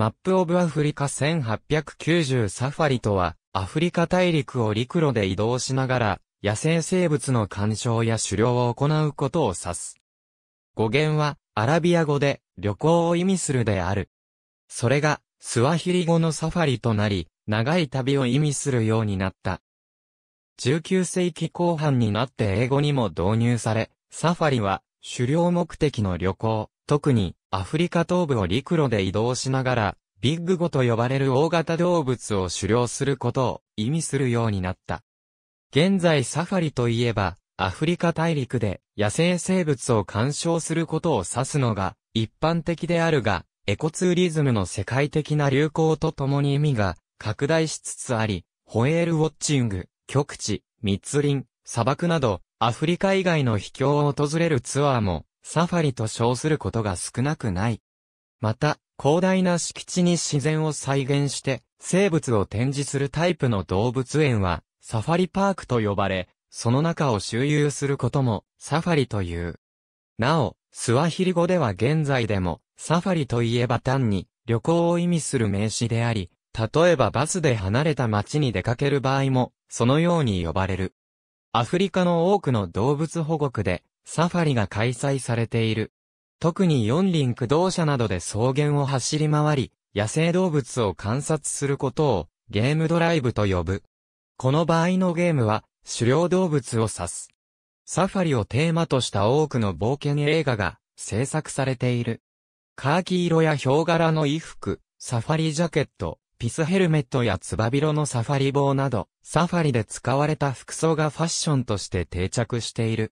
マップオブアフリカ1890サファリとは、アフリカ大陸を陸路で移動しながら、野生生物の鑑賞や狩猟を行うことを指す。語源は、アラビア語で、旅行を意味するである。それが、スワヒリ語のサファリとなり、長い旅を意味するようになった。19世紀後半になって英語にも導入され、サファリは、狩猟目的の旅行、特にアフリカ東部を陸路で移動しながら、ビッグゴと呼ばれる大型動物を狩猟することを意味するようになった。現在サファリといえば、アフリカ大陸で野生生物を鑑賞することを指すのが一般的であるが、エコツーリズムの世界的な流行とともに意味が拡大しつつあり、ホエールウォッチング、極地、密林、砂漠など、アフリカ以外の秘境を訪れるツアーもサファリと称することが少なくない。また、広大な敷地に自然を再現して生物を展示するタイプの動物園はサファリパークと呼ばれ、その中を周遊することもサファリという。なお、スワヒリ語では現在でもサファリといえば単に旅行を意味する名詞であり、例えばバスで離れた街に出かける場合もそのように呼ばれる。アフリカの多くの動物保護区でサファリが開催されている。特に四輪駆動車などで草原を走り回り、野生動物を観察することをゲームドライブと呼ぶ。この場合のゲームは狩猟動物を指す。サファリをテーマとした多くの冒険映画が制作されている。カーキ色やヒョウ柄の衣服、サファリジャケット、ピスヘルメットやツバビロのサファリ棒など、サファリで使われた服装がファッションとして定着している。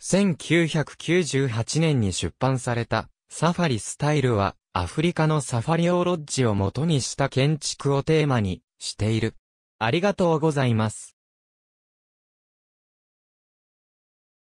1998年に出版されたサファリスタイルはアフリカのサファリオロッジを元にした建築をテーマにしている。ありがとうございます。